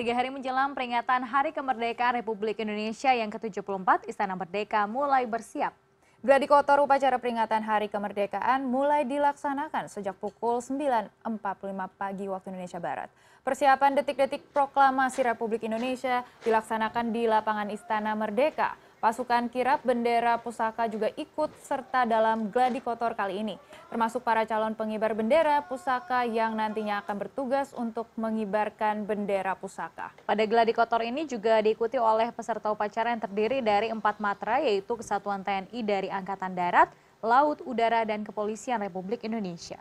Tiga hari menjelang peringatan Hari Kemerdekaan Republik Indonesia yang ke-74, Istana Merdeka mulai bersiap. Gladi kotor upacara peringatan Hari Kemerdekaan mulai dilaksanakan sejak pukul 9.45 pagi waktu Indonesia Barat. Persiapan detik-detik proklamasi Republik Indonesia dilaksanakan di lapangan Istana Merdeka. Pasukan kirap bendera pusaka juga ikut serta dalam gladi kotor kali ini, termasuk para calon pengibar bendera pusaka yang nantinya akan bertugas untuk mengibarkan bendera pusaka. Pada gladi kotor ini juga diikuti oleh peserta upacara yang terdiri dari empat matra yaitu Kesatuan TNI dari Angkatan Darat, Laut, Udara, dan Kepolisian Republik Indonesia.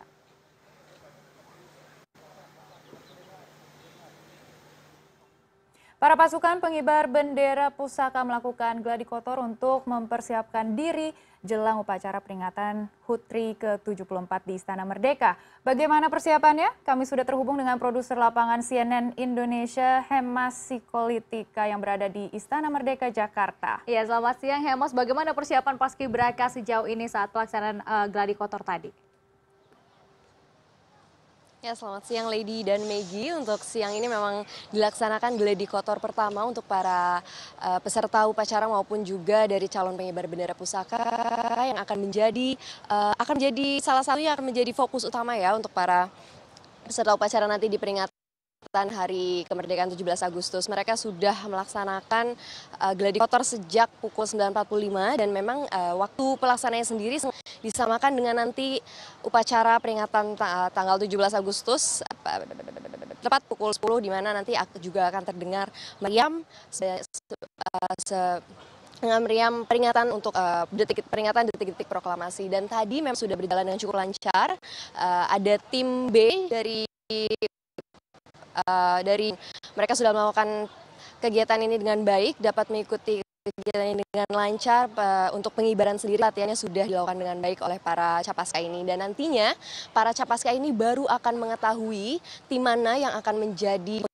Para pasukan pengibar bendera pusaka melakukan gladi kotor untuk mempersiapkan diri jelang upacara peringatan HUT RI ke-74 di Istana Merdeka. Bagaimana persiapannya? Kami sudah terhubung dengan produser lapangan CNN Indonesia, Hemas Sikolitika yang berada di Istana Merdeka, Jakarta. Ya, selamat siang Hemas. Bagaimana persiapan paski beraka sejauh ini saat pelaksanaan uh, gladi kotor tadi? Ya, selamat siang Lady dan Maggie. Untuk siang ini memang dilaksanakan geladi kotor pertama untuk para uh, peserta upacara maupun juga dari calon pengibar bendera pusaka yang akan menjadi uh, akan menjadi salah satu yang akan menjadi fokus utama ya untuk para peserta upacara nanti di peringatan Hari Kemerdekaan 17 Agustus. Mereka sudah melaksanakan uh, geladi kotor sejak pukul 9.45 dan memang uh, waktu pelaksanaannya sendiri disamakan dengan nanti upacara peringatan tanggal 17 Agustus tepat pukul 10 di mana nanti juga akan terdengar meriam se, se, eh, dengan meriam peringatan untuk uh, detik peringatan detik-detik proklamasi dan tadi memang sudah berjalan dengan cukup lancar uh, ada tim B dari uh, dari mereka sudah melakukan kegiatan ini dengan baik dapat mengikuti berjalan dengan lancar untuk pengibaran sendiri latihannya sudah dilakukan dengan baik oleh para capaska ini dan nantinya para capaska ini baru akan mengetahui tim mana yang akan menjadi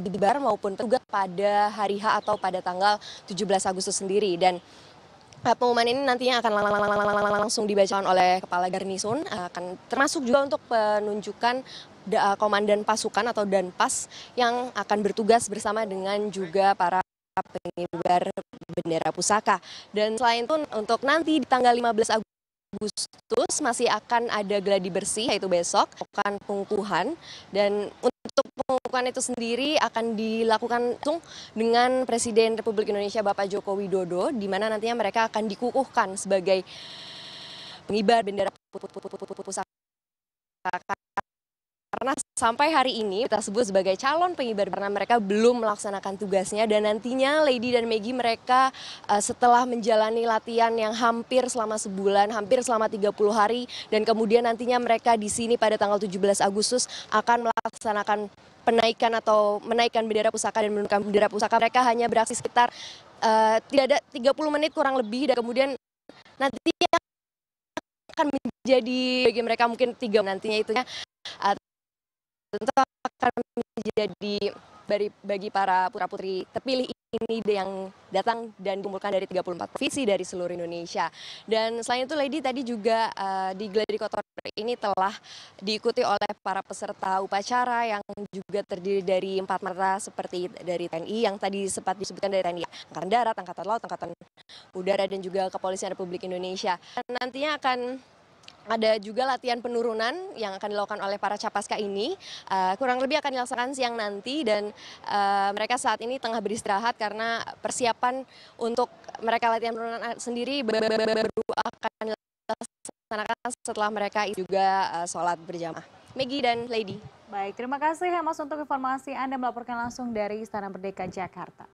pengibar maupun petugas pada hari H atau pada tanggal 17 Agustus sendiri dan eh, pengumuman ini nantinya akan langsung dibacakan oleh kepala garnisun eh, akan termasuk juga untuk penunjukan komandan pasukan atau danpas yang akan bertugas bersama dengan juga para pengibar bendera pusaka. Dan selain itu untuk nanti di tanggal 15 Agustus Agustus masih akan ada geladi bersih yaitu besok akan pengukuhan dan untuk pengukuhan itu sendiri akan dilakukan langsung dengan Presiden Republik Indonesia Bapak Joko Widodo di mana nantinya mereka akan dikukuhkan sebagai pengibar bendera pusaka sampai hari ini kita sebut sebagai calon pengibar karena mereka belum melaksanakan tugasnya dan nantinya Lady dan Maggie mereka uh, setelah menjalani latihan yang hampir selama sebulan, hampir selama 30 hari dan kemudian nantinya mereka di sini pada tanggal 17 Agustus akan melaksanakan penaikan atau menaikan bendera pusaka dan menurunkan bendera pusaka. Mereka hanya beraksi sekitar uh, tidak ada 30 menit kurang lebih dan kemudian nantinya akan menjadi bagi mereka mungkin tiga nantinya itu tentu akan menjadi bagi para putra putri terpilih ini yang datang dan dikumpulkan dari 34 provinsi dari seluruh Indonesia. Dan selain itu Lady tadi juga uh, di gladi kotor ini telah diikuti oleh para peserta upacara yang juga terdiri dari empat mata seperti dari TNI yang tadi sempat disebutkan dari TNI Angkatan Darat, Angkatan Laut, Angkatan Udara dan juga Kepolisian Republik Indonesia. Dan nantinya akan ada juga latihan penurunan yang akan dilakukan oleh para capaska ini. Uh, kurang lebih akan dilaksanakan siang nanti dan uh, mereka saat ini tengah beristirahat karena persiapan untuk mereka latihan penurunan eh, sendiri baru akan dilaksanakan setelah mereka juga uh, sholat berjamaah. Megi dan Lady. Baik, terima kasih Hemas untuk informasi Anda melaporkan langsung dari Istana Merdeka Jakarta.